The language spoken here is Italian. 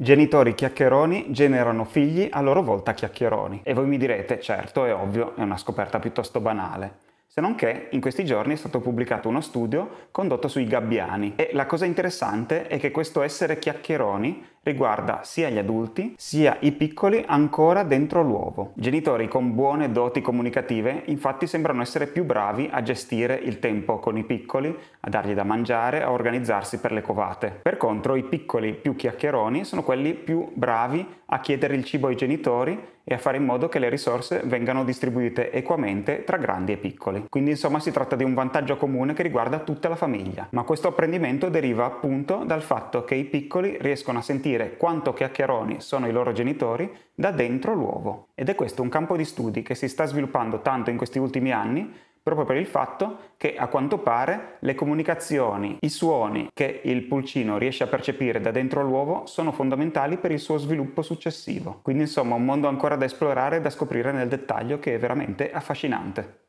Genitori chiacchieroni generano figli a loro volta chiacchieroni. E voi mi direte, certo, è ovvio, è una scoperta piuttosto banale. Se non che in questi giorni è stato pubblicato uno studio condotto sui gabbiani e la cosa interessante è che questo essere chiacchieroni riguarda sia gli adulti sia i piccoli ancora dentro l'uovo. Genitori con buone doti comunicative infatti sembrano essere più bravi a gestire il tempo con i piccoli, a dargli da mangiare, a organizzarsi per le covate. Per contro i piccoli più chiacchieroni sono quelli più bravi a chiedere il cibo ai genitori e a fare in modo che le risorse vengano distribuite equamente tra grandi e piccoli. Quindi insomma si tratta di un vantaggio comune che riguarda tutta la famiglia, ma questo apprendimento deriva appunto dal fatto che i piccoli riescono a sentire capire quanto chiacchieroni sono i loro genitori da dentro l'uovo. Ed è questo un campo di studi che si sta sviluppando tanto in questi ultimi anni proprio per il fatto che a quanto pare le comunicazioni, i suoni che il pulcino riesce a percepire da dentro l'uovo sono fondamentali per il suo sviluppo successivo. Quindi insomma un mondo ancora da esplorare e da scoprire nel dettaglio che è veramente affascinante.